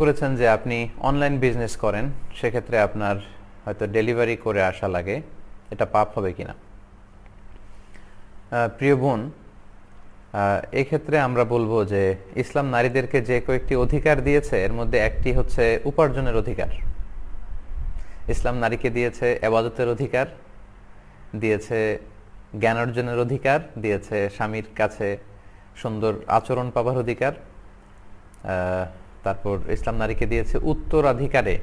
করেছেন যে আপনি অনলাইন বিজনেস করেন সেক্ষেত্রে আপনার হয়তো ডেলিভারি করে আসা লাগে এটা পাপ হবে কি না প্রিয় বোন এক্ষেত্রে আমরা বলবো যে ইসলাম নারীদেরকে যে কয়েকটি অধিকার দিয়েছে এর মধ্যে একটি হচ্ছে উপার্জনের অধিকার ইসলাম নারীকে দিয়েছে এবাদতের অধিকার দিয়েছে জ্ঞান অর্জনের অধিকার দিয়েছে স্বামীর কাছে সুন্দর আচরণ পাবার অধিকার তারপর ইসলাম নারীকে দিয়েছে উত্তরাধিকারে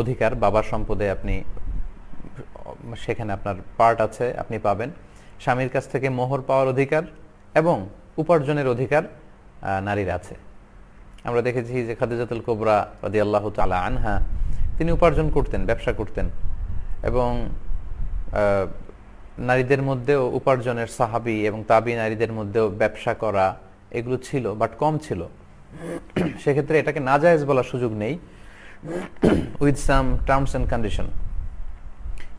অধিকার বাবার সম্পদে আপনি সেখানে আপনার পার্ট আছে আপনি পাবেন স্বামীর কাছ থেকে মোহর পাওয়ার অধিকার এবং উপার্জনের অধিকার নারীর আছে আমরা দেখেছি যে খাদিজাতুল কোবরা রাদি আল্লাহ তালা আনহা তিনি উপার্জন করতেন ব্যবসা করতেন এবং নারীদের মধ্যেও উপার্জনের সাহাবি এবং তাবি নারীদের মধ্যেও ব্যবসা করা এগুলো ছিল বাট কম ছিল সেক্ষেত্রে এটাকে নাজায়েজ বলার সুযোগ নেই with some terms and condition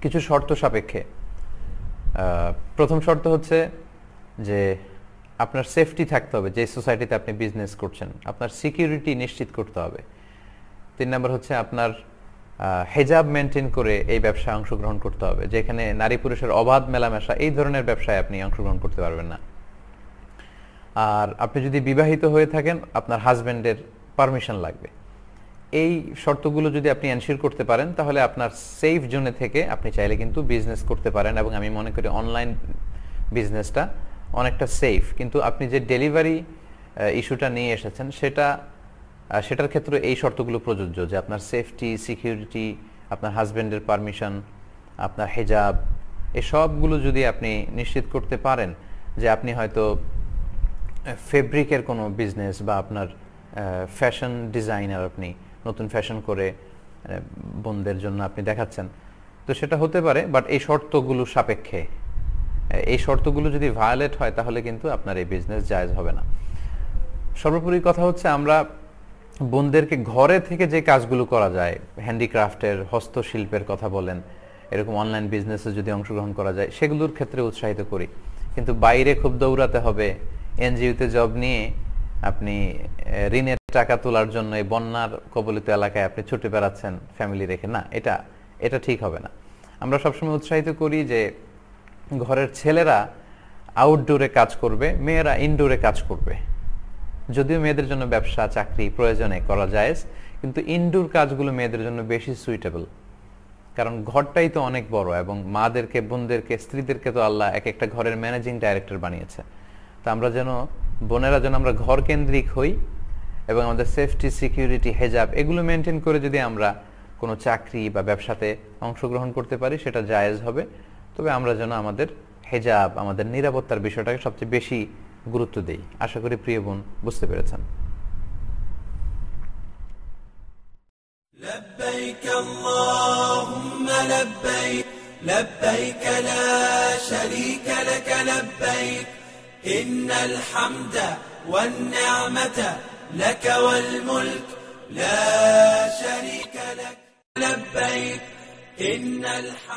কিছু শর্ত সাপেক্ষে প্রথম শর্ত হচ্ছে যে আপনার সেফটি থাকতে হবে যে সোসাইটিতে আপনি বিজনেস করছেন আপনার সিকিউরিটি নিশ্চিত করতে হবে তিন নম্বর হচ্ছে আপনার হেজাব মেনটেন করে এই ব্যবসায় অংশগ্রহণ করতে হবে যেখানে নারী পুরুষের অবাধ মেলামেশা এই ধরনের ব্যবসায় আপনি অংশগ্রহণ করতে পারবেন না আর আপনি যদি বিবাহিত হয়ে থাকেন আপনার হাজব্যান্ডের পারমিশন লাগবে এই শর্তগুলো যদি আপনি এনশিওর করতে পারেন তাহলে আপনার সেফ জোনে থেকে আপনি চাইলে কিন্তু বিজনেস করতে পারেন এবং আমি মনে করি অনলাইন বিজনেসটা অনেকটা সেফ কিন্তু আপনি যে ডেলিভারি ইস্যুটা নিয়ে এসেছেন সেটা সেটার ক্ষেত্রে এই শর্তগুলো প্রযোজ্য যে আপনার সেফটি সিকিউরিটি আপনার হাজব্যান্ডের পারমিশন আপনার হেজাব এসবগুলো যদি আপনি নিশ্চিত করতে পারেন যে আপনি হয়তো ফেব্রিকের কোনো বিজনেস বা আপনার ফ্যাশন ডিজাইনার আপনি নতুন ফ্যাশন করে বোনদের জন্য আপনি দেখাচ্ছেন তো সেটা হতে পারে বাট এই শর্তগুলো সাপেক্ষে এই শর্তগুলো যদি ভায়োলেট হয় তাহলে কিন্তু আপনার এই বিজনেস জায়জ হবে না সর্বোপরি কথা হচ্ছে আমরা বোনদেরকে ঘরে থেকে যে কাজগুলো করা যায় হ্যান্ডিক্রাফটের হস্তশিল্পের কথা বলেন এরকম অনলাইন বিজনেসে যদি অংশগ্রহণ করা যায় সেগুলোর ক্ষেত্রে উৎসাহিত করি কিন্তু বাইরে খুব দৌড়াতে হবে এনজিওতে জব নিয়ে আপনি ঋণের টাকা তোলার জন্য এই বন্যার কবলিত এলাকায় আপনি ছুটে বেড়াচ্ছেন ফ্যামিলি রেখে না এটা এটা ঠিক হবে না আমরা সবসময় উৎসাহিত করি যে ঘরের ছেলেরা আউটডোরে কাজ করবে মেয়েরা ইনডোরে কাজ করবে যদিও মেয়েদের জন্য ব্যবসা চাকরি প্রয়োজনে করা যায় কিন্তু ইনডোর কাজগুলো মেয়েদের জন্য বেশি সুইটেবল কারণ ঘরটাই তো অনেক বড় এবং মাদেরকে বোনদেরকে স্ত্রীদেরকে তো আল্লাহ এক একটা ঘরের ম্যানেজিং ডাইরেক্টর বানিয়েছে তা আমরা যেন বোনেরা যেন আমরা ঘর কেন্দ্রিক হই এবং আমাদের সেফটি সিকিউরিটি হেজাব এগুলো মেনটেন করে যদি আমরা কোনো চাকরি বা ব্যবসাতে অংশগ্রহণ করতে পারি সেটা জায়েজ হবে তবে আমরা যেন আমাদের হেজাব আমাদের নিরাপত্তার বিষয়টাকে সবচেয়ে বেশি গুরুত্ব দেই আশা করি প্রিয় বোন বুঝতে পেরেছেন لبيك اللهم لبيك لبيك لا شريك لك لبيك إن الحمد والنعمة لك والملك لا شريك لك لبيك إن الحمد